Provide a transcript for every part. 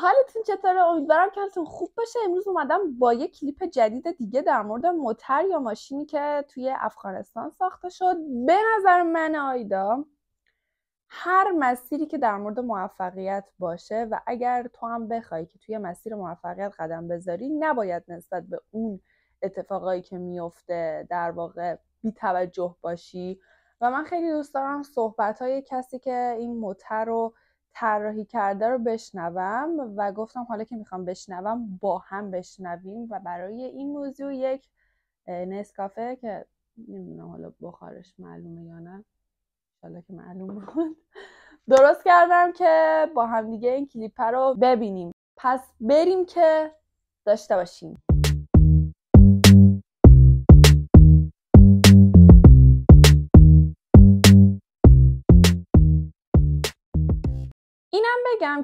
حالتون چطوره امیدوارم که حالتون خوب باشه امروز اومدم با یه کلیپ جدید دیگه در مورد موتر یا ماشینی که توی افغانستان ساخته شد به نظر من آیدا هر مسیری که در مورد موفقیت باشه و اگر تو هم بخوای که توی مسیر موفقیت قدم بذاری نباید نسبت به اون اتفاقایی که میفته در واقع توجه باشی و من خیلی دوست دارم صحبت های کسی که این موتر رو طراحی کرده رو بشنوم و گفتم حالا که میخوام بشنوم با هم بشنویم و برای این موضوع یک نسکافه که نمیدونم حالا بخارش معلومه یا نه حالا که معلوم بود درست کردم که با همدیگه این کلیپ رو ببینیم پس بریم که داشته باشیم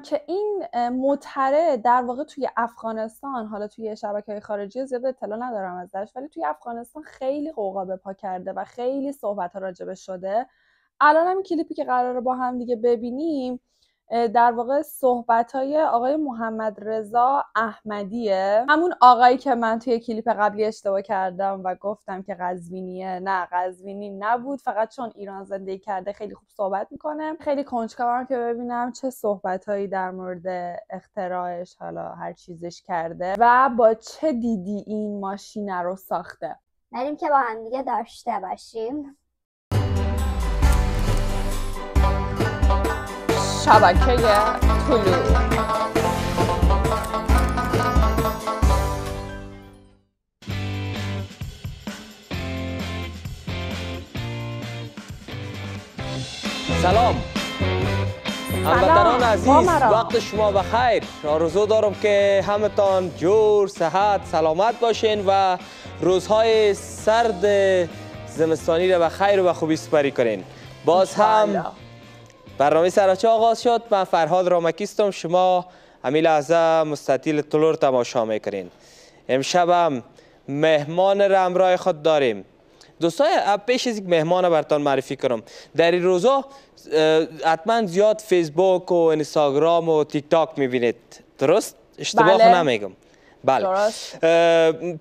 که این متره در واقع توی افغانستان حالا توی شبکه های خارجی زیاد اطلاع ندارم ازش ولی توی افغانستان خیلی قوقا به پا کرده و خیلی صحبت ها راجبه شده الان هم کلیپی که قراره با هم دیگه ببینیم در واقع صحبت های آقای محمد رضا احمدیه همون آقایی که من توی کلیپ قبلی اشتباه کردم و گفتم که قزوینیه نه قزوینی نبود فقط چون ایران زندگی کرده خیلی خوب صحبت میکنه خیلی کنجکاوم که ببینم چه صحبت هایی در مورد اختراعش حالا هر چیزش کرده و با چه دیدی این ماشینه رو ساخته بریم که با هم دیگه داشته باشیم شبکه طلوع سلام هموطنان عزیز وقت شما بخیر آرزو دارم که همتان جور صحت سلامت باشین و روزهای سرد زمستانی را به خیر و خوبی سپری کنین باز هم برنامه سراچه آغاز شد من فرهاد رامکیستم شما امیل لحظه مستطیل تلور تماشا میکرین امشب هم مهمان را همراه خود داریم دوستای پیش از یک مهمان برتان معرفی کنم در این روزا حتما زیاد فیسبوک و اینستاگرام و تیک تاک میبینید درست اشتباه بله. نمیگم بله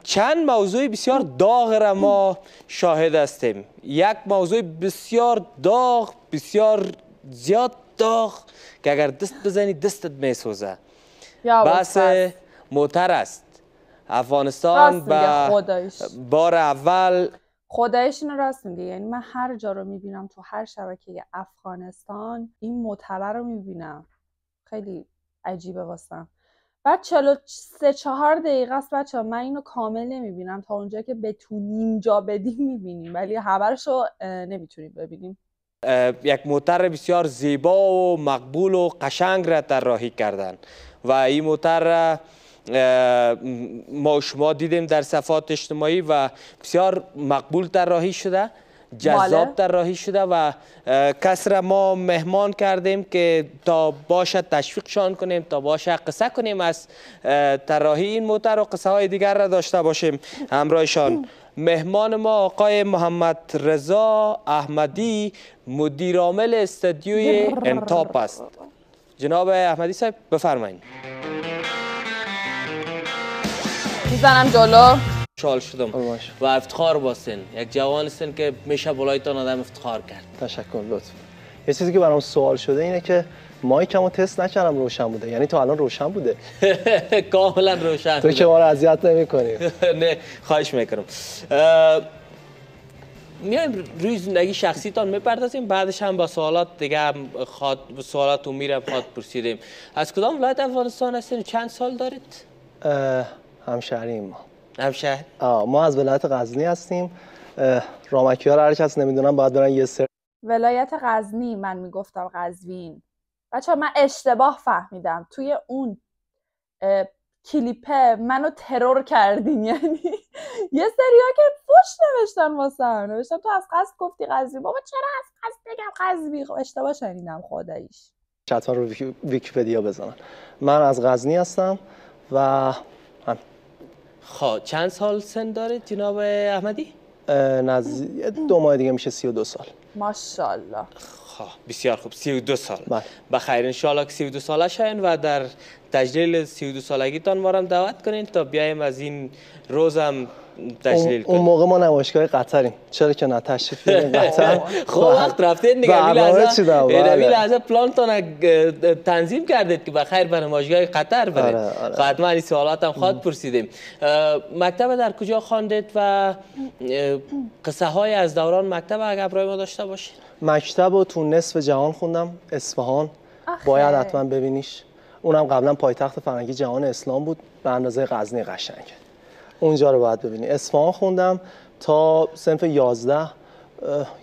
چند موضوع بسیار داغ را ما شاهد هستیم یک موضوع بسیار داغ بسیار زیاد داغ که اگر دست بزنی دستت میسوزه بس موتر است افغانستان با. بار اول خدایش اینو راست میگه یعنی من هر جا رو میبینم تو هر شبکه افغانستان این موتر رو میبینم خیلی عجیبه واسم بعد چلو سه چهار دقیقه است بچه من اینو کامل نمیبینم تا اونجا که بتونیم جا بدیم میبینیم ولی خبرش رو نمیتونیم ببینیم یک موتر بسیار زیبا و مقبول و قشنگ را طراحی کردن و این موتر را ما شما دیدیم در صفات اجتماعی و بسیار مقبول طراحی شده جذاب بله. راهی شده و کس را ما مهمان کردیم که تا باشه تشویقشان کنیم تا باشه قصه کنیم از تراهی این موتر و قصه های دیگر را داشته باشیم همراهشان مهمان ما آقای محمد رضا احمدی مدیرعامل استدیوی انتاپ است جناب احمدی صاحب بفرمایید میزنم جلو شال شدم خب، و افتخار باستین یک جوان سن که میشه بلایتان آدم افتخار کرد تشکر لطف یه چیزی که برام سوال شده اینه که رو تست نکردم روشن بوده یعنی تو الان روشن بوده کاملا روشن تو که ما رو اذیت نمی‌کنی نه خواهش میکنم میایم روی زندگی شخصیتان میپردازیم بعدش هم با سوالات دیگه هم سوالات رو میرم خاط پرسیدیم از کدام ولایت افغانستان هستین چند سال دارید همشهری ما همشهر آه ما از ولایت غزنی هستیم رامکی ها هر کس نمیدونم باید برن یه سر ولایت غزنی من میگفتم غزوین بچه من اشتباه فهمیدم توی اون کلیپه منو ترور کردین یعنی یه ها که فوش نوشتن واسه نوشتن تو از قصد گفتی قذبی بابا چرا از قصد بگم قذبی خب اشتباه شنیدم خداییش چطور رو ویکیپدیا بزنن من از غزنی هستم و خب چند سال سن داره جناب احمدی؟ نزدیک دو ماه دیگه میشه سی و دو سال ماشاءالله ها بسیار خوب 32 سال بله. بخیر الله که 32 ساله شین و در تجلیل 32 تان ما دعوت کنین تا بیایم از این روزم تشلیل کنیم اون موقع ما نمایشگاه قطریم چرا که نه تشریف قطر خب وقت رفته نگاه لحظه بله. پلان تنظیم کردید که بخیر بر نمایشگاه قطر برید حتما آره، آره. این سوالات هم خود پرسیدیم مکتب در کجا خواندید و قصه های از دوران مکتب اگر برای ما داشته باشید مکتب رو تو نصف جهان خوندم اصفهان باید حتما ببینیش اونم قبلا پایتخت فرنگی جهان اسلام بود به اندازه غزنی قشنگه اونجا رو باید ببینی اصفهان خوندم تا سنف 11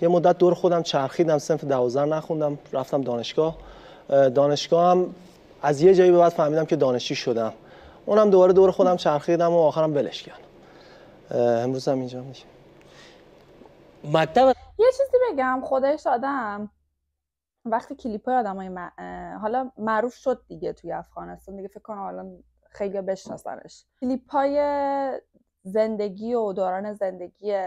یه مدت دور خودم چرخیدم سنف 12 نخوندم رفتم دانشگاه دانشگاه هم از یه جایی به بعد فهمیدم که دانشجو شدم اونم دوباره دور خودم چرخیدم و آخرم ولش کردم امروز هم اینجا میشه مکتب یه چیزی بگم خودش آدم وقتی کلیپ های آدم های م... حالا معروف شد دیگه توی افغانستان دیگه فکر کنم الان خیلی بشناسنش کلیپ های زندگی و دوران زندگی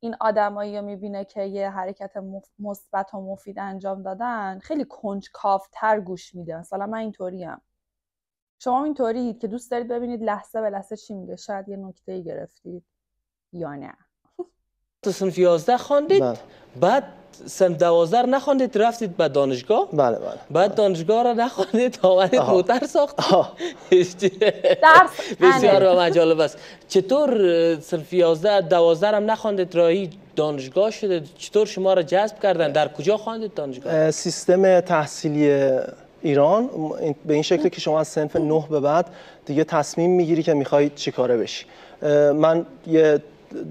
این آدمایی رو میبینه که یه حرکت مثبت و مفید انجام دادن خیلی کنجکاوتر گوش میده مثلا من اینطوریم شما اینطورید که دوست دارید ببینید لحظه به لحظه چی میگه شاید یه نکته ای گرفتید یا نه تو سنف 11 خواندید بله. بعد سن 12 نخواندید رفتید به دانشگاه بله بله بعد دانشگاه را نخواندید آمدید موتر ساخت بسیار با بله. مجالب است چطور سنف یازده 12 هم نخواندید راهی دانشگاه شده چطور شما را جذب کردن در کجا خواندید دانشگاه سیستم تحصیلی ایران به این شکل که شما از سنف 9 به بعد دیگه تصمیم میگیری که میخوای چیکاره بشی من یه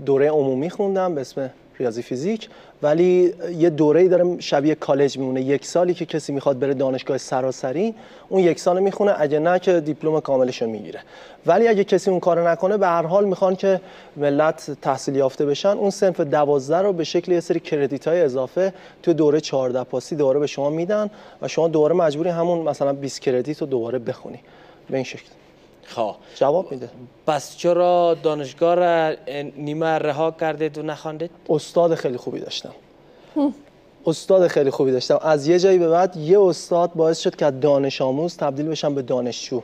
دوره عمومی خوندم به اسم ریاضی فیزیک ولی یه دوره‌ای داره شبیه کالج میمونه یک سالی که کسی میخواد بره دانشگاه سراسری اون یک سال میخونه اگه نه که دیپلم کاملش رو میگیره ولی اگه کسی اون کارو نکنه به هر حال میخوان که ملت تحصیل یافته بشن اون سنف 12 رو به شکل یه سری کردیت های اضافه تو دوره 14 پاسی دوباره به شما میدن و شما دوباره مجبوری همون مثلا 20 کردیت رو دوباره بخونی به این شکل خواه خب. جواب میده پس چرا دانشگاه را نیمه رها کردید و نخواندید استاد خیلی خوبی داشتم استاد خیلی خوبی داشتم از یه جایی به بعد یه استاد باعث شد که دانش آموز تبدیل بشم به دانشجو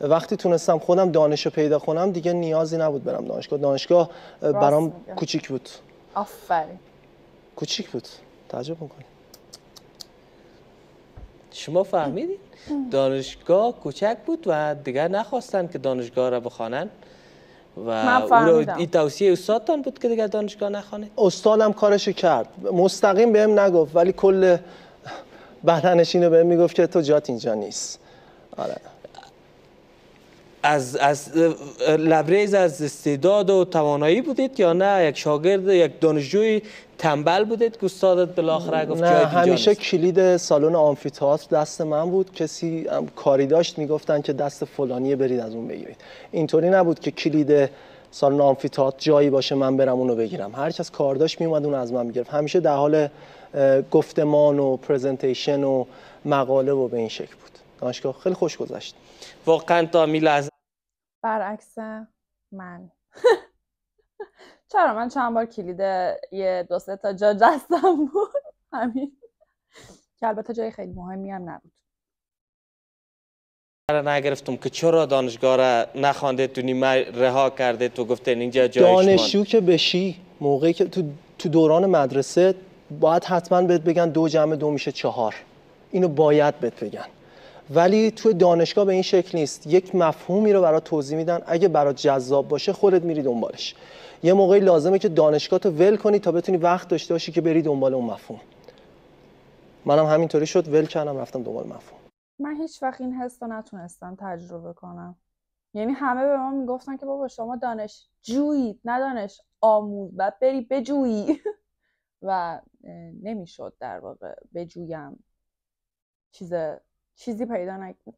وقتی تونستم خودم دانش رو پیدا کنم دیگه نیازی نبود برم دانشگاه دانشگاه برام کوچیک بود آفرین کوچیک بود تعجب میکنی شما فهمیدید دانشگاه کوچک بود و دیگر نخواستن که دانشگاه را بخوانن و این توصیه استادتان بود که دیگر دانشگاه نخوانید استادم کارشو کرد مستقیم بهم نگفت ولی کل بهرنشین بهم میگفت که تو جات اینجا نیست آره از, از لبریز از استعداد و توانایی بودید یا نه یک شاگرد یک دانشجوی تنبل بودید که استادت بالاخره گفت نه همیشه کلید سالن آمفی‌تئاتر دست من بود کسی کاری داشت میگفتن که دست فلانیه برید از اون بگیرید اینطوری نبود که کلید سالن آمفیتات جایی باشه من برم اونو بگیرم هر کس کار داشت میومد اون از من میگرفت همیشه در حال گفتمان و پرزنتیشن و مقاله و به این شکل بود دانشگاه خیلی خوش گذشت واقعا تا برعکس من چرا من چند بار کلید یه دو سه تا جا جستم بود همین که البته جای خیلی مهمی هم نبود نگرفتم که چرا دانشگاه را نخوانده تو نیمه رها کرده تو گفته اینجا جای دانشجو که بشی موقعی که تو, تو دوران مدرسه باید حتما بهت بگن دو جمع دو میشه چهار اینو باید بهت بگن ولی توی دانشگاه به این شکل نیست یک مفهومی رو برات توضیح میدن اگه برات جذاب باشه خودت میری دنبالش یه موقعی لازمه که دانشگاه تو ول کنی تا بتونی وقت داشته باشی که بری دنبال اون مفهوم منم همینطوری شد ول کردم رفتم دنبال مفهوم من هیچ وقت این حس رو نتونستم تجربه کنم یعنی همه به ما میگفتن که بابا شما دانش جویید نه دانش آموز بعد بری بجویی و نمیشد در واقع بجویم چیز چیزی پیدا نکردم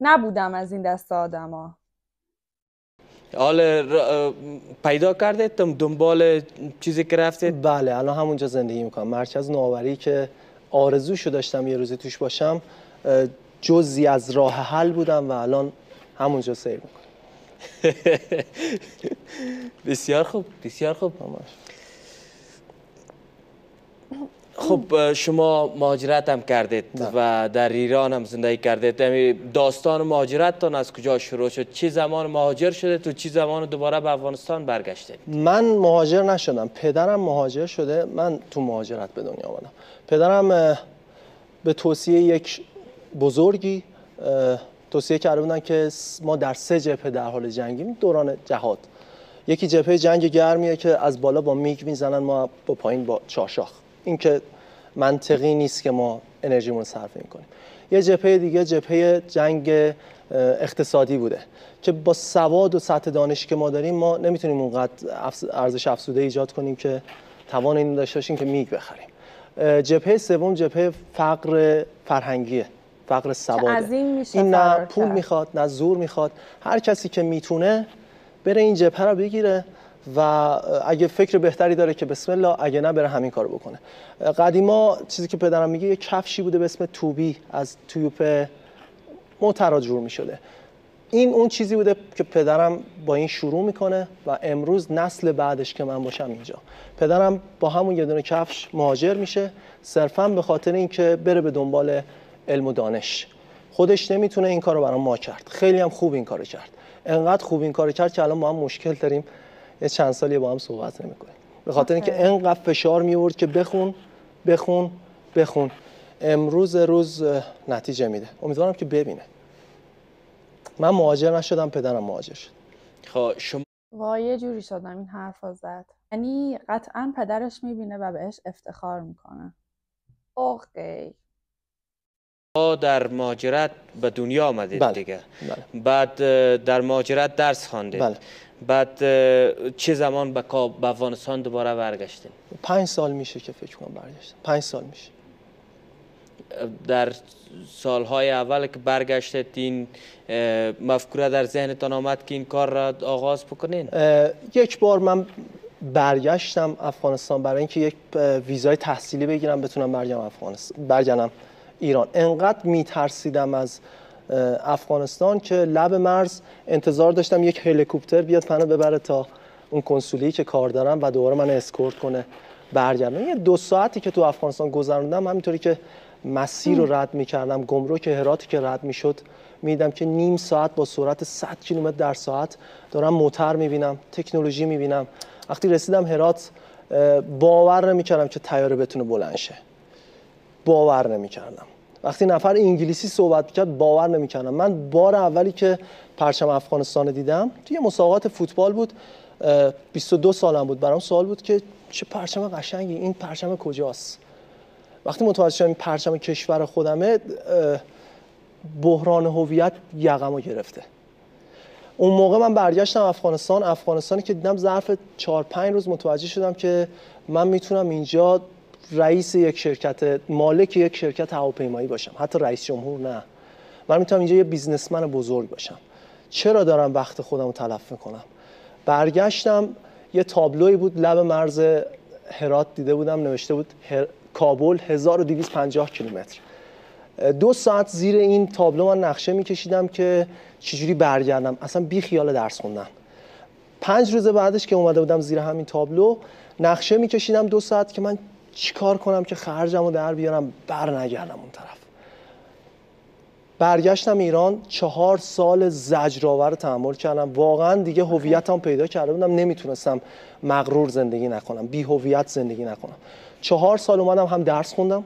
نبودم از این دست آدم ها حالا پیدا کرده تم دنبال چیزی که رفته بله الان همونجا زندگی میکنم مرکز نوآوری که آرزو شو داشتم یه روزی توش باشم جزی از راه حل بودم و الان همونجا سیر میکنم بسیار خوب بسیار خوب همش خب شما مهاجرت هم کردید و در ایران هم زندگی کردید یعنی داستان مهاجرتتان از کجا شروع شد چه زمان مهاجر شده تو چه زمان دوباره به افغانستان برگشتید من مهاجر نشدم پدرم مهاجر شده من تو مهاجرت به دنیا آمدم پدرم به توصیه یک بزرگی توصیه کرده بودن که ما در سه جبهه در حال جنگیم دوران جهاد یکی جبهه جنگ گرمیه که از بالا با میگ میزنن ما با پایین با چاشاخ این منطقی نیست که ما انرژیمون صرف میکنیم یه جپه دیگه جپه جنگ اقتصادی بوده که با سواد و سطح دانشی که ما داریم ما نمیتونیم اونقدر ارزش افزوده ایجاد کنیم که توان این داشته باشیم که میگ بخریم جپه سوم جپه فقر فرهنگیه فقر سواده این نه پول میخواد نه زور میخواد هر کسی که میتونه بره این جپه رو بگیره و اگه فکر بهتری داره که بسم الله اگه نه بره همین کارو بکنه قدیما چیزی که پدرم میگه یه کفشی بوده به اسم توبی از تویوپ موترا جور میشده این اون چیزی بوده که پدرم با این شروع میکنه و امروز نسل بعدش که من باشم اینجا پدرم با همون یه دونه کفش مهاجر میشه صرفا به خاطر اینکه بره به دنبال علم و دانش خودش نمیتونه این کارو برام ما کرد خیلی هم خوب این کارو کرد انقدر خوب این کارو کرد که الان ما هم مشکل داریم یه چند سالی با هم صحبت نمیکنیم به خاطر اینکه انقدر فشار میورد که بخون بخون بخون امروز روز نتیجه میده امیدوارم که ببینه من مهاجر نشدم پدرم مهاجر شد خب، شما وای جوری شدم این حرف زد یعنی قطعا پدرش میبینه و بهش افتخار میکنه اوکی ما در ماجرت به دنیا آمدید بله. دیگه بله. بعد در ماجرت درس خواندید بله. بعد uh, چه زمان به افغانستان دوباره برگشتین پنج سال میشه که فکر کنم برگشتم پنج سال میشه uh, در سالهای اول که برگشتید این uh, مفکوره در ذهنتان آمد که این کار را آغاز بکنین یک بار من برگشتم افغانستان برای اینکه یک ویزای تحصیلی بگیرم بتونم برگردم افغانستان برگردم ایران انقدر میترسیدم از افغانستان که لب مرز انتظار داشتم یک هلیکوپتر بیاد منو ببره تا اون کنسولی که کار دارم و دوباره من اسکورت کنه برگردم یه دو ساعتی که تو افغانستان گذروندم همینطوری که مسیر رو رد میکردم گمرک هراتی که رد میشد میدم که نیم ساعت با سرعت 100 کیلومتر در ساعت دارم موتر میبینم تکنولوژی میبینم وقتی رسیدم هرات باور نمیکردم که تیاره بتونه بلند شه باور نمیکردم وقتی نفر انگلیسی صحبت کرد باور نمیکنم من بار اولی که پرچم افغانستان دیدم توی مسابقات فوتبال بود 22 سالم بود برام سوال بود که چه پرچم قشنگی این پرچم کجاست وقتی متوجه شدم این پرچم کشور خودمه بحران هویت یقمو گرفته اون موقع من برگشتم افغانستان افغانستانی که دیدم ظرف 4 5 روز متوجه شدم که من میتونم اینجا رئیس یک شرکت مالک یک شرکت هواپیمایی باشم حتی رئیس جمهور نه من میتونم اینجا یه بیزنسمن بزرگ باشم چرا دارم وقت خودم رو تلف میکنم برگشتم یه تابلوی بود لب مرز هرات دیده بودم نوشته بود کابل 1250 کیلومتر دو ساعت زیر این تابلو من نقشه میکشیدم که چجوری برگردم اصلا بی خیال درس خوندم پنج روز بعدش که اومده بودم زیر همین تابلو نقشه میکشیدم دو ساعت که من چیکار کنم که خرجم رو در بیارم بر نگردم اون طرف برگشتم ایران چهار سال زجرآور تحمل کردم واقعا دیگه هویتم پیدا کرده بودم نمیتونستم مغرور زندگی نکنم بی هویت زندگی نکنم چهار سال اومدم هم درس خوندم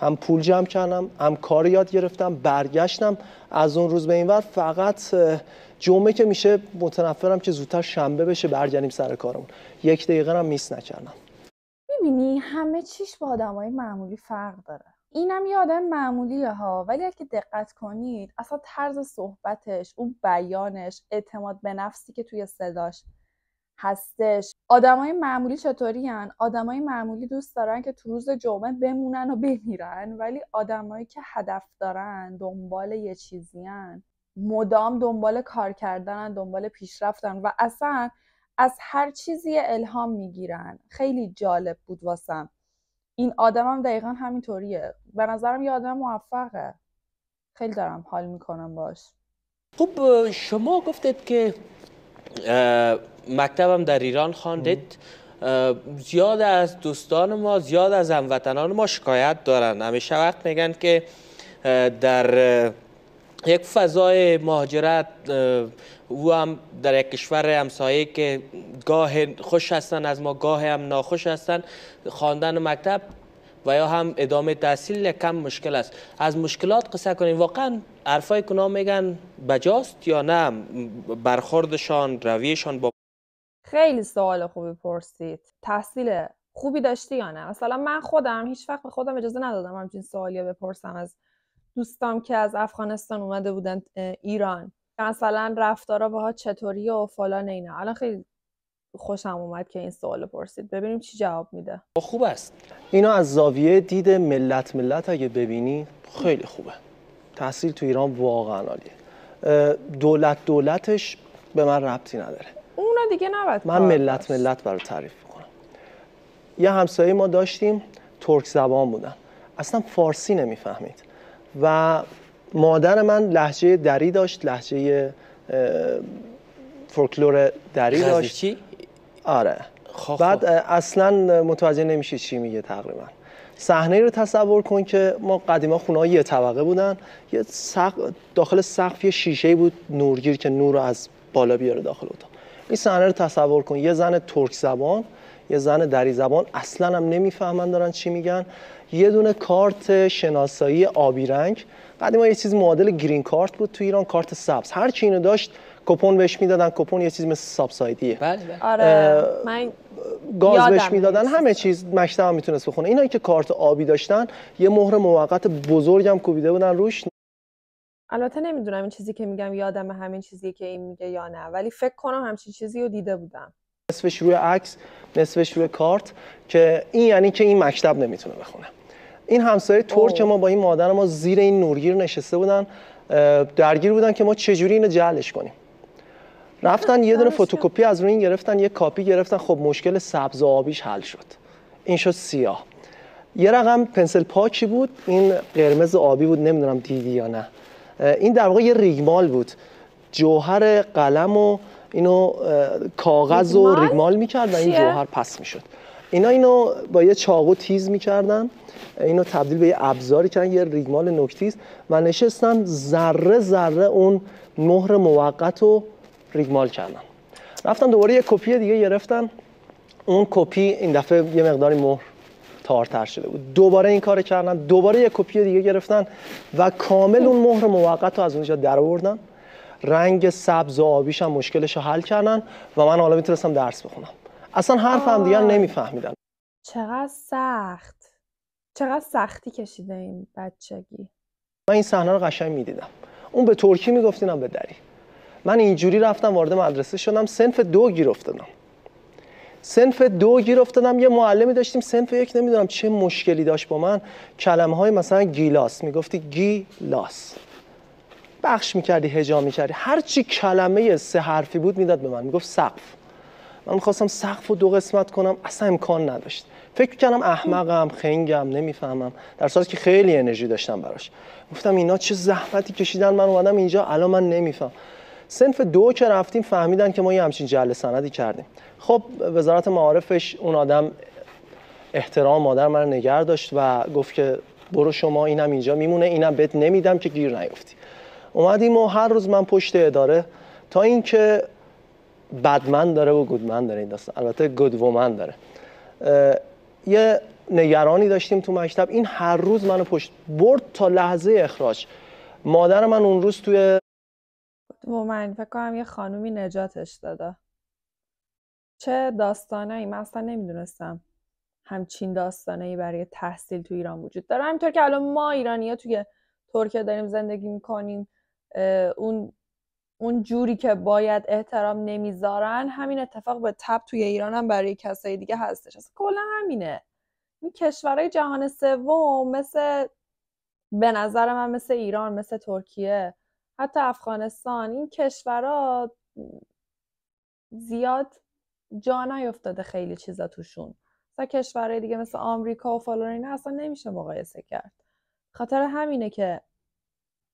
هم پول جمع کردم هم کار یاد گرفتم برگشتم از اون روز به این ور فقط جمعه که میشه متنفرم که زودتر شنبه بشه برگردیم سر کارمون یک دقیقه هم میس نکردم میبینی همه چیش با آدمای معمولی فرق داره اینم یه آدم معمولیه ها ولی اگه دقت کنید اصلا طرز صحبتش اون بیانش اعتماد به نفسی که توی صداش هستش آدمای معمولی چطوری هن؟ آدمای معمولی دوست دارن که تو روز جمعه بمونن و بمیرن ولی آدمایی که هدف دارن دنبال یه چیزی هن. مدام دنبال کار کردنن دنبال پیشرفتن و اصلا از هر چیزی الهام میگیرن خیلی جالب بود واسم این آدمم هم دقیقا همینطوریه به نظرم یه آدم موفقه خیلی دارم حال میکنم باش خب شما گفتید که مکتبم در ایران خواندید زیاد از دوستان ما زیاد از هموطنان ما شکایت دارن همیشه وقت میگن که در یک فضای مهاجرت او هم در یک کشور همسایه که گاه خوش هستن از ما گاه هم ناخوش هستن خواندن مکتب و یا هم ادامه تحصیل کم مشکل است از مشکلات قصه کنیم واقعا عرفای کنا میگن بجاست یا نه برخوردشان رویشان با خیلی سوال خوبی پرسید تحصیل خوبی داشتی یا نه مثلا من خودم هیچ وقت به خودم اجازه ندادم همچین سوالی بپرسم از دوستام که از افغانستان اومده بودن ایران مثلا رفتارا باها چطوری و فلان اینا الان خیلی خوشم اومد که این سوال پرسید ببینیم چی جواب میده خب، خوب است اینا از زاویه دید ملت ملت اگه ببینی خیلی خوبه تحصیل تو ایران واقعا عالیه دولت دولتش به من ربطی نداره اونا دیگه نباید من ملت ملت برای تعریف میکنم یه همسایه ما داشتیم ترک زبان بودن اصلا فارسی نمیفهمید و مادر من لحجه دری داشت لحجه فولکلور دری داشت چی؟ آره خواه خب، خب. بعد اصلا متوجه نمیشه چی میگه تقریبا صحنه رو تصور کن که ما قدیما خونه یه طبقه بودن یه داخل سقف یه شیشه بود نورگیر که نور رو از بالا بیاره داخل اتاق این صحنه رو تصور کن یه زن ترک زبان یه زن دری زبان اصلا هم نمیفهمن دارن چی میگن یه دونه کارت شناسایی آبی رنگ ما یه چیز معادل گرین کارت بود تو ایران کارت سبز هر چی اینو داشت کپون بهش میدادن کپون یه چیز مثل سابسایدیه بله, بله. آره من گاز بهش میدادن همه چیز مکتب هم میتونست بخونه اینایی که کارت آبی داشتن یه مهر موقت بزرگم کوبیده بودن روش البته نمیدونم این چیزی که میگم یادم همین چیزی که این میگه یا نه ولی فکر کنم همچین چیزی رو دیده بودم نصفش روی عکس نصفش روی کارت که این یعنی که این مکتب نمیتونه بخونه این همسایه ترک ما با این مادر ما زیر این نورگیر نشسته بودن درگیر بودن که ما چجوری اینو جلش کنیم رفتن یه دونه فتوکپی از روی این گرفتن یه کاپی گرفتن خب مشکل سبز و آبیش حل شد این شد سیاه یه رقم پنسل پاکی بود این قرمز آبی بود نمیدونم دیدی یا نه این در واقع یه ریگمال بود جوهر قلم و اینو کاغذ و ریگمال و این جوهر پس میشد اینا اینو با یه چاقو تیز میکردن اینو تبدیل به یه ابزاری کردن یه ریگمال نکتیز و نشستن ذره ذره اون مهر موقت رو ریگمال کردن رفتن دوباره یه کپی دیگه گرفتن اون کپی این دفعه یه مقداری مهر تارتر شده بود دوباره این کار کردن دوباره یه کپی دیگه گرفتن و کامل اون مهر موقت رو از اونجا درآوردن رنگ سبز و آبیش مشکلش رو حل کردن و من حالا میتونستم درس بخونم اصلا حرف هم دیگر فهمیدن چقدر سخت چقدر سختی کشیده این بچگی من این صحنه رو قشنگ میدیدم اون به ترکی اینم به دری من اینجوری رفتم وارد مدرسه شدم سنف دو گیر افتادم سنف دو گیر افتادم یه معلمی داشتیم سنف یک نمیدونم چه مشکلی داشت با من کلمه های مثلا گیلاس میگفتی گیلاس بخش میکردی هجا میکردی هرچی کلمه سه حرفی بود میداد به من گفت سقف من خواستم سقف رو دو قسمت کنم اصلا امکان نداشت فکر کردم احمقم خنگم نمیفهمم در صورتی که خیلی انرژی داشتم براش گفتم اینا چه زحمتی کشیدن من اومدم اینجا الان من نمیفهم سنف دو که رفتیم فهمیدن که ما یه همچین جل سندی کردیم خب وزارت معارفش اون آدم احترام مادر من نگر داشت و گفت که برو شما اینم اینجا میمونه اینم بهت نمیدم که گیر نیفتی اومدیم و هر روز من پشت اداره تا اینکه بدمن داره و گودمن داره این داستان البته گودومن داره یه نگرانی داشتیم تو مکتب این هر روز منو پشت برد تا لحظه اخراج مادر من اون روز توی گودومن فکر کنم یه خانومی نجاتش داده چه ای؟ من اصلا نمیدونستم همچین ای برای تحصیل تو ایران وجود داره همینطور که الان ما ایرانی توی ترکیه داریم زندگی میکنیم اون اون جوری که باید احترام نمیذارن همین اتفاق به تب توی ایران هم برای کسای دیگه هستش اصلا کلا همینه این کشورهای جهان سوم مثل به نظر من مثل ایران مثل ترکیه حتی افغانستان این کشورها زیاد جا نیفتاده خیلی چیزا توشون و کشورهای دیگه مثل آمریکا و فلان اصلا نمیشه مقایسه کرد خاطر همینه که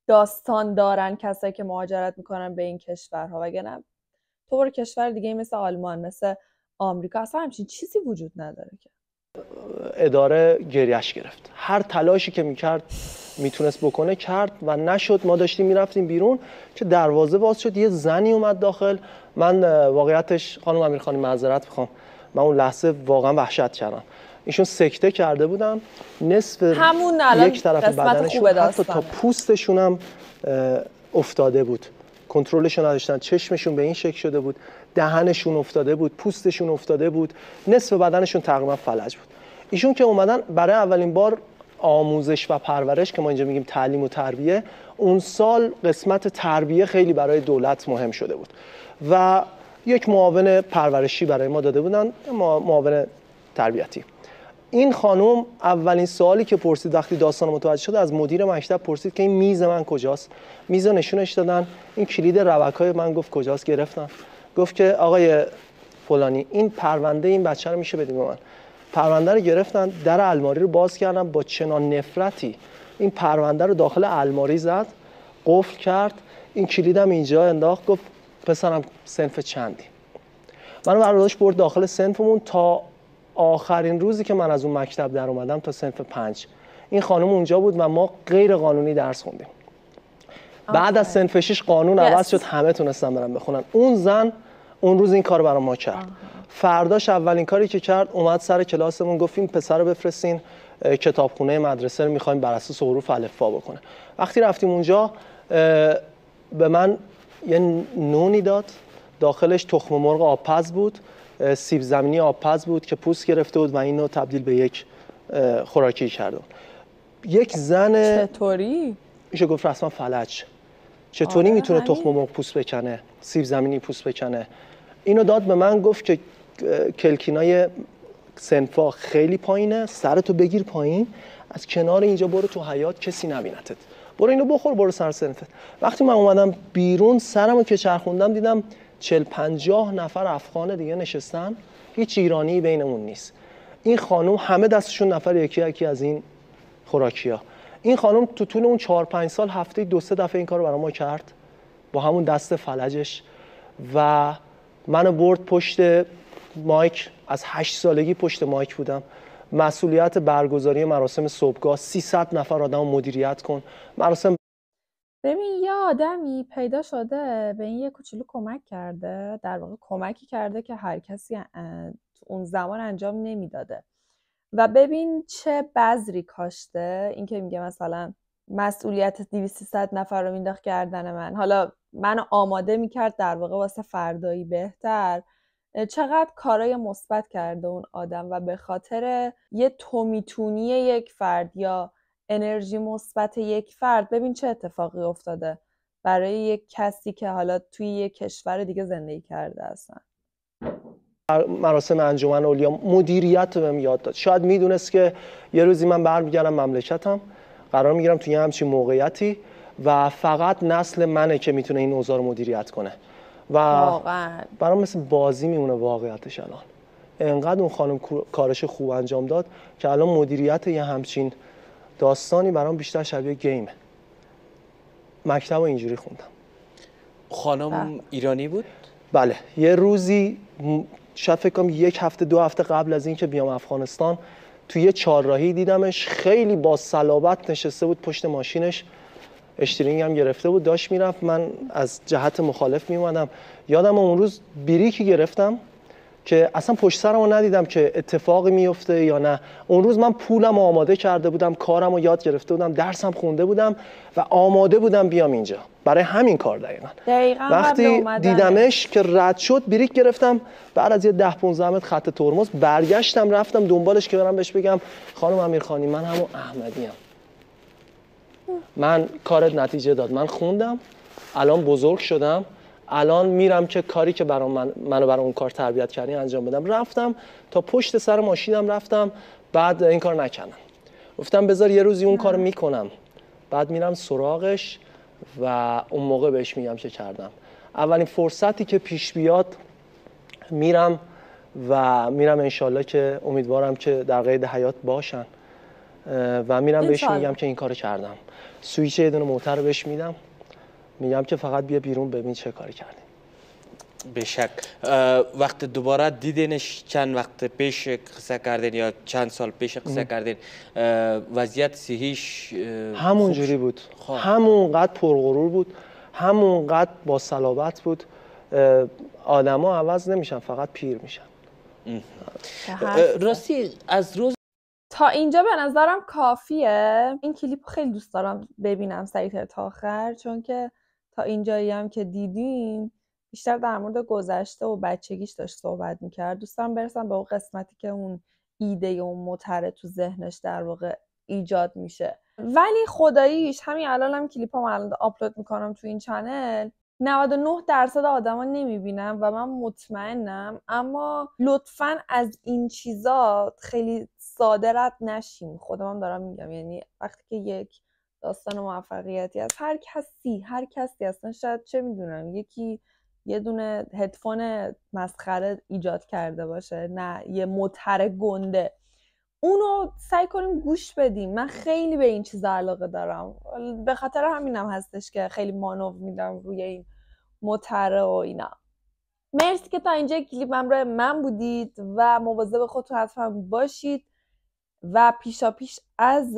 داستان دارن کسایی که مهاجرت میکنن به این کشورها نه تو برو کشور دیگه مثل آلمان مثل آمریکا اصلا همچین چیزی وجود نداره که اداره گریش گرفت هر تلاشی که میکرد میتونست بکنه کرد و نشد ما داشتیم میرفتیم بیرون که دروازه باز شد یه زنی اومد داخل من واقعیتش خانم امیرخانی معذرت میخوام من اون لحظه واقعا وحشت کردم ایشون سکته کرده بودن نصف همون یک طرف بدنشون حتی تا پوستشون هم افتاده بود کنترلشون نداشتن چشمشون به این شکل شده بود دهنشون افتاده بود پوستشون افتاده بود نصف بدنشون تقریبا فلج بود ایشون که اومدن برای اولین بار آموزش و پرورش که ما اینجا میگیم تعلیم و تربیه اون سال قسمت تربیه خیلی برای دولت مهم شده بود و یک معاون پرورشی برای ما داده بودن معاون تربیتی این خانم اولین سوالی که پرسید وقتی داستان متوجه شد از مدیر مکتب پرسید که این میز من کجاست میز نشونش دادن این کلید روکای من گفت کجاست گرفتم گفت که آقای فلانی این پرونده این بچه رو میشه بدیم من پرونده رو گرفتن در الماری رو باز کردن با چنان نفرتی این پرونده رو داخل الماری زد قفل کرد این کلیدم اینجا انداخت گفت پسرم سنف چندی من برداشت برد داخل سنفمون تا آخرین روزی که من از اون مکتب در اومدم تا سنف پنج این خانم اونجا بود و ما غیر قانونی درس خوندیم بعد از سنف شیش قانون عوض شد همه تونستن برم بخونن اون زن اون روز این کار برای ما کرد فرداش اولین کاری که کرد اومد سر کلاسمون گفت این پسر رو بفرستین کتابخونه مدرسه رو میخوایم بر اساس حروف الفا بکنه وقتی رفتیم اونجا به من یه نونی داد داخلش تخم مرغ آپز بود سیب زمینی آبپز بود که پوست گرفته بود و اینو تبدیل به یک خوراکی کرده یک زن چطوری میشه گفت رسما فلج چطوری آره، میتونه تخم مرغ پوست بکنه سیب زمینی پوست بکنه اینو داد به من گفت که کلکینای سنفا خیلی پایینه سرتو بگیر پایین از کنار اینجا برو تو حیات کسی نبینتت برو اینو بخور برو سر سنفت وقتی من اومدم بیرون سرمو که چرخوندم دیدم چل پنجاه نفر افغان دیگه نشستن هیچ ایرانی بینمون نیست این خانم همه دستشون نفر یکی یکی از این خوراکیا این خانم تو طول اون چهار پنج سال هفته دو سه دفعه این کار رو برای ما کرد با همون دست فلجش و منو برد پشت مایک از هشت سالگی پشت مایک بودم مسئولیت برگزاری مراسم صبحگاه 300 نفر آدم مدیریت کن مراسم ببین یه آدمی پیدا شده به این یه کوچولو کمک کرده در واقع کمکی کرده که هر کسی اون زمان انجام نمیداده و ببین چه بذری کاشته اینکه میگه مثلا مسئولیت 200 نفر رو مینداخت گردن من حالا من آماده میکرد در واقع واسه فردایی بهتر چقدر کارای مثبت کرده اون آدم و به خاطر یه تومیتونی یک فرد یا انرژی مثبت یک فرد ببین چه اتفاقی افتاده برای یک کسی که حالا توی یک کشور دیگه زندگی کرده اصلا مراسم انجمن اولیا مدیریت رو بهم یاد داد شاید میدونست که یه روزی من برمیگردم مملکتم قرار میگیرم توی همچین موقعیتی و فقط نسل منه که میتونه این اوضاع رو مدیریت کنه و برام مثل بازی میمونه واقعیتش الان انقدر اون خانم کارش خوب انجام داد که الان مدیریت یه همچین داستانی برام بیشتر شبیه گیمه مکتب و اینجوری خوندم خانم بله. ایرانی بود؟ بله یه روزی شاید فکر کنم یک هفته دو هفته قبل از اینکه بیام افغانستان توی یه چهارراهی دیدمش خیلی با صلابت نشسته بود پشت ماشینش اشترینگ هم گرفته بود داشت میرفت من از جهت مخالف میومدم یادم اون روز بریکی گرفتم که اصلا پشت سرمو ندیدم که اتفاقی میفته یا نه اون روز من پولم آماده کرده بودم کارم رو یاد گرفته بودم درسم خونده بودم و آماده بودم بیام اینجا برای همین کار دقیقا, دقیقا وقتی دیدمش که رد شد بریک گرفتم بعد از یه ده 15 متر خط ترمز برگشتم رفتم دنبالش که برم بهش بگم خانم امیرخانی من همون احمدیم من کارت نتیجه داد من خوندم الان بزرگ شدم الان میرم که کاری که برای من منو برای اون کار تربیت کردی انجام بدم رفتم تا پشت سر ماشینم رفتم بعد این کار نکنم گفتم بذار یه روزی اون کار میکنم بعد میرم سراغش و اون موقع بهش میگم چه کردم اولین فرصتی که پیش بیاد میرم و میرم انشالله که امیدوارم که در قید حیات باشن و میرم بهش میگم که این کار کردم سویچ یه دونه موتر بهش میدم میگم که فقط بیا بیرون ببین چه کاری کردیم به شک وقت دوباره دیدنش چند وقت پیش قصه کردین یا چند سال پیش قصه کردین وضعیت سیهیش همون جوری بود خواه. خب. همونقدر پرغرور بود همونقدر با صلابت بود آدما عوض نمیشن فقط پیر میشن راستی از روز تا اینجا به نظرم کافیه این کلیپ خیلی دوست دارم ببینم سریع تا آخر چون که تا اینجایی هم که دیدیم بیشتر در مورد گذشته و بچگیش داشت صحبت میکرد دوستم برسم به اون قسمتی که اون ایده اون متره تو ذهنش در واقع ایجاد میشه ولی خداییش همین الانم هم هم الان آپلود میکنم تو این چنل 99 درصد آدما نمیبینم و من مطمئنم اما لطفا از این چیزا خیلی صادرت نشیم نشین خودم هم دارم میگم یعنی وقتی که یک داستان موفقیتی از هر کسی هر کسی اصلا شاید چه میدونم یکی یه دونه هدفون مسخره ایجاد کرده باشه نه یه متر گنده اونو سعی کنیم گوش بدیم من خیلی به این چیز علاقه دارم به خاطر همینم هستش که خیلی مانو میدم روی این متره و اینا مرسی که تا اینجا کلیپ همراه من بودید و مواظب خودتون حتما باشید و پیشا پیش از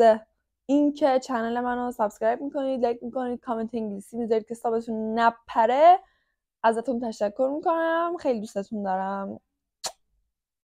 اینکه که چنل منو سابسکرایب میکنید لایک میکنید کامنت انگلیسی میذارید که سابتون نپره ازتون تشکر میکنم خیلی دوستتون دارم